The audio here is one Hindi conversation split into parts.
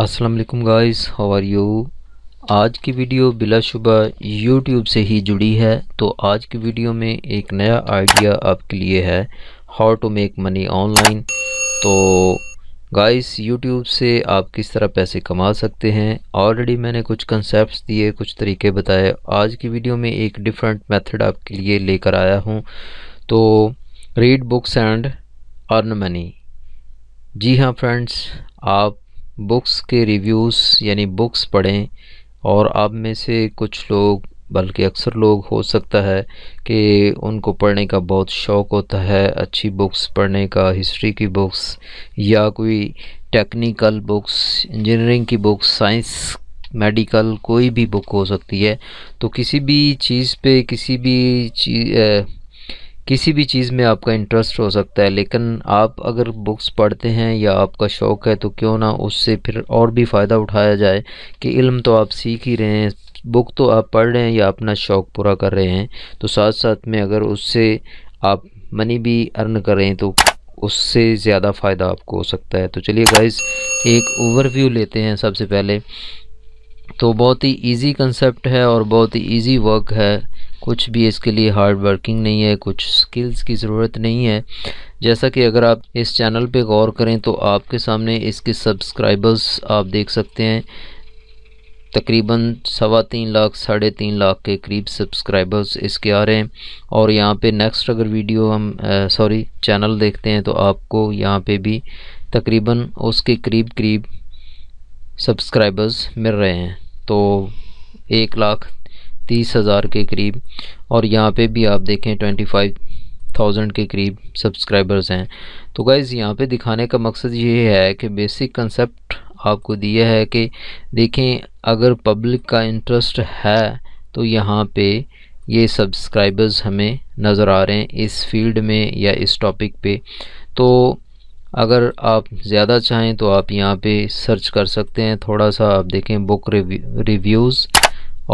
Aslam guys how are you आज की वीडियो बिलाशुबा YouTube से ही जुड़ी है तो आज की वीडियो में एक नया आइडिया आपके लिए है how to make money online तो गाइस YouTube से आप किस तरह पैसे कमा सकते हैं ऑलरेडी मैंने कुछ कंसेप्ट्स दिए कुछ तरीके बताए आज की वीडियो में एक डिफरेंट मेथड आपके लिए लेकर आया हूँ तो read books and earn money जी हाँ फ्रेंड्स आप बुक्स के रिव्यूज़ यानी बुक्स पढ़ें और आप में से कुछ लोग बल्कि अक्सर लोग हो सकता है कि उनको पढ़ने का बहुत शौक़ होता है अच्छी बुक्स पढ़ने का हिस्ट्री की बुक्स या कोई टेक्निकल बुक्स इंजीनियरिंग की बुक्स साइंस मेडिकल कोई भी बुक हो सकती है तो किसी भी चीज़ पे किसी भी चीज़ किसी भी चीज़ में आपका इंटरेस्ट हो सकता है लेकिन आप अगर बुक्स पढ़ते हैं या आपका शौक़ है तो क्यों ना उससे फिर और भी फ़ायदा उठाया जाए कि इल्म तो आप सीख ही रहे हैं बुक तो आप पढ़ रहे हैं या अपना शौक़ पूरा कर रहे हैं तो साथ साथ में अगर उससे आप मनी भी अर्न करें तो उससे ज़्यादा फ़ायदा आपको हो सकता है तो चलिए गाइज़ एक ओवरव्यू लेते हैं सबसे पहले तो बहुत ही इजी कंसेप्ट है और बहुत ही इजी वर्क है कुछ भी इसके लिए हार्ड वर्किंग नहीं है कुछ स्किल्स की ज़रूरत नहीं है जैसा कि अगर आप इस चैनल पे गौर करें तो आपके सामने इसके सब्सक्राइबर्स आप देख सकते हैं तकरीबन सवा तीन लाख साढ़े तीन लाख के करीब सब्सक्राइबर्स इसके आ रहे हैं और यहाँ पे नेक्स्ट अगर वीडियो हम सॉरी चैनल देखते हैं तो आपको यहाँ पे भी तकरीबन उसके करीब करीब सब्सक्राइबर्स मिल रहे हैं तो एक लाख तीस हज़ार के करीब और यहाँ पे भी आप देखें ट्वेंटी फाइव थाउजेंड के करीब सब्सक्राइबर्स हैं तो गाइज़ यहाँ पे दिखाने का मकसद ये है कि बेसिक कंसेप्ट आपको दिया है कि देखें अगर पब्लिक का इंटरेस्ट है तो यहाँ पे ये सब्सक्राइबर्स हमें नज़र आ रहे हैं इस फील्ड में या इस टॉपिक पे तो अगर आप ज़्यादा चाहें तो आप यहाँ पे सर्च कर सकते हैं थोड़ा सा आप देखें बुक रिव्यूज़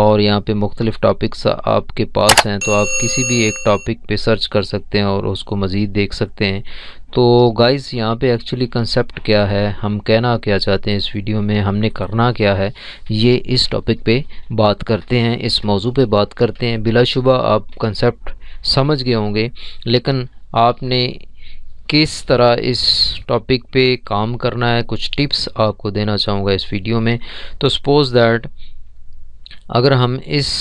और यहाँ पे मुख्तलिफ़ टॉपिक्स आपके पास हैं तो आप किसी भी एक टॉपिक पे सर्च कर सकते हैं और उसको मज़ीद देख सकते हैं तो गाइस यहाँ पे एक्चुअली कंसेप्ट क्या है हम कहना क्या चाहते हैं इस वीडियो में हमने करना क्या है ये इस टॉपिक पे बात करते हैं इस मौजू पे बात करते हैं बिलाशुबा आप कंसेप्ट समझ गए होंगे लेकिन आपने किस तरह इस टॉपिक पे काम करना है कुछ टिप्स आपको देना चाहूँगा इस वीडियो में तो सपोज़ दैट अगर हम इस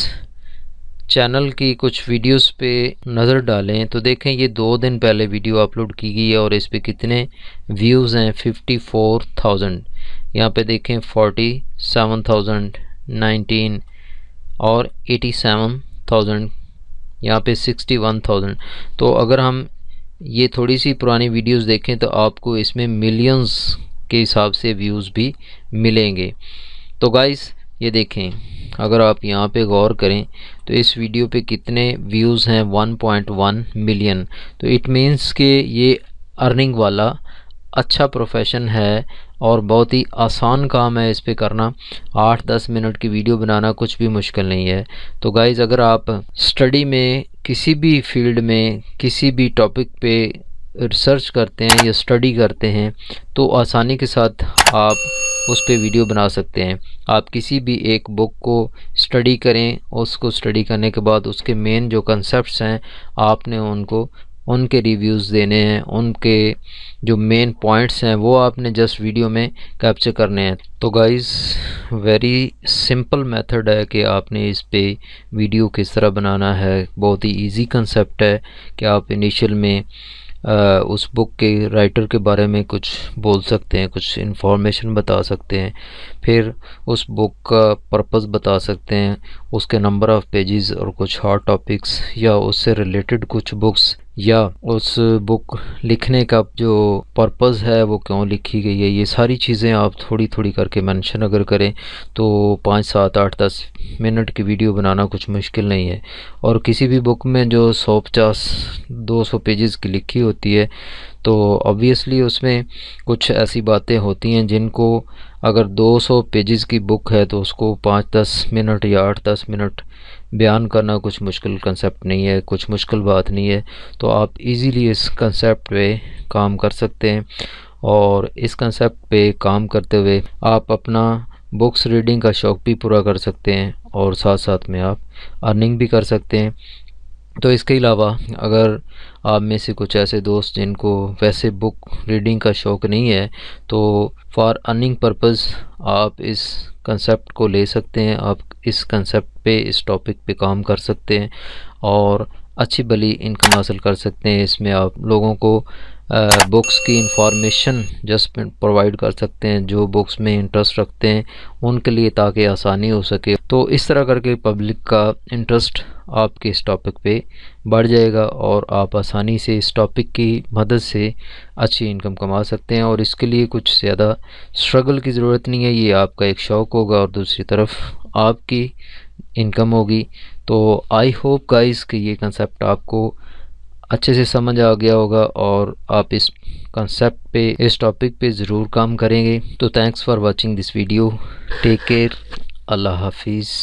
चैनल की कुछ वीडियोस पे नज़र डालें तो देखें ये दो दिन पहले वीडियो अपलोड की गई है और इस पे कितने व्यूज़ हैं 54,000 यहाँ पे देखें थाउजेंड नाइनटीन और थाउजेंड यहाँ पे 61,000 तो अगर हम ये थोड़ी सी पुरानी वीडियोस देखें तो आपको इसमें मिलियंस के हिसाब से व्यूज़ भी मिलेंगे तो गाइस ये देखें अगर आप यहाँ पे गौर करें तो इस वीडियो पे कितने व्यूज़ हैं 1.1 मिलियन तो इट मींस के ये अर्निंग वाला अच्छा प्रोफेशन है और बहुत ही आसान काम है इस पर करना आठ दस मिनट की वीडियो बनाना कुछ भी मुश्किल नहीं है तो गाइज़ अगर आप स्टडी में किसी भी फील्ड में किसी भी टॉपिक पे रिसर्च करते हैं या स्टडी करते हैं तो आसानी के साथ आप उस पर वीडियो बना सकते हैं आप किसी भी एक बुक को स्टडी करें उसको स्टडी करने के बाद उसके मेन जो कंसेप्ट हैं आपने उनको उनके रिव्यूज़ देने हैं उनके जो मेन पॉइंट्स हैं वो आपने जस्ट वीडियो में कैप्चर करने हैं तो गाइस वेरी सिंपल मेथड है कि आपने इस पे वीडियो किस तरह बनाना है बहुत ही इजी कंसेप्ट है कि आप इनिशियल में आ, उस बुक के राइटर के बारे में कुछ बोल सकते हैं कुछ इन्फॉर्मेशन बता सकते हैं फिर उस बुक का पर्पस बता सकते हैं उसके नंबर ऑफ़ पेजेस और कुछ हॉट टॉपिक्स या उससे रिलेटेड कुछ बुक्स या उस बुक लिखने का जो पर्पस है वो क्यों लिखी गई है ये सारी चीज़ें आप थोड़ी थोड़ी करके मेंशन अगर करें तो पाँच सात आठ दस मिनट की वीडियो बनाना कुछ मुश्किल नहीं है और किसी भी बुक में जो सौ पचास दो सौ पेजेस की लिखी होती है तो ऑब्वियसली उसमें कुछ ऐसी बातें होती हैं जिनको अगर 200 पेजेस की बुक है तो उसको पाँच दस मिनट या आठ दस मिनट बयान करना कुछ मुश्किल कंसेप्ट नहीं है कुछ मुश्किल बात नहीं है तो आप इजीली इस कंसेप्ट पे काम कर सकते हैं और इस कंसेप्ट पे काम करते हुए आप अपना बुक्स रीडिंग का शौक़ भी पूरा कर सकते हैं और साथ साथ में आप अर्निंग भी कर सकते हैं तो इसके अलावा अगर आप में से कुछ ऐसे दोस्त जिनको वैसे बुक रीडिंग का शौक़ नहीं है तो फॉर अर्निंग पर्पज़ आप इस कंसेप्ट को ले सकते हैं आप इस कंसेप्ट पे इस टॉपिक पे काम कर सकते हैं और अच्छी भली इनकम हासिल कर सकते हैं इसमें आप लोगों को बुक्स की इंफॉर्मेशन जस्ट प्रोवाइड कर सकते हैं जो बुक्स में इंटरेस्ट रखते हैं उनके लिए ताकि आसानी हो सके तो इस तरह करके पब्लिक का इंटरेस्ट आपके इस टॉपिक पे बढ़ जाएगा और आप आसानी से इस टॉपिक की मदद से अच्छी इनकम कमा सकते हैं और इसके लिए कुछ ज़्यादा स्ट्रगल की ज़रूरत नहीं है ये आपका एक शौक़ होगा और दूसरी तरफ आपकी इनकम होगी तो आई होप गाइस कि ये कंसेप्ट आपको अच्छे से समझ आ गया होगा और आप इस कंसेप्ट पे इस टॉपिक पे ज़रूर काम करेंगे तो thanks for watching this video take care अल्लाह हाफिज़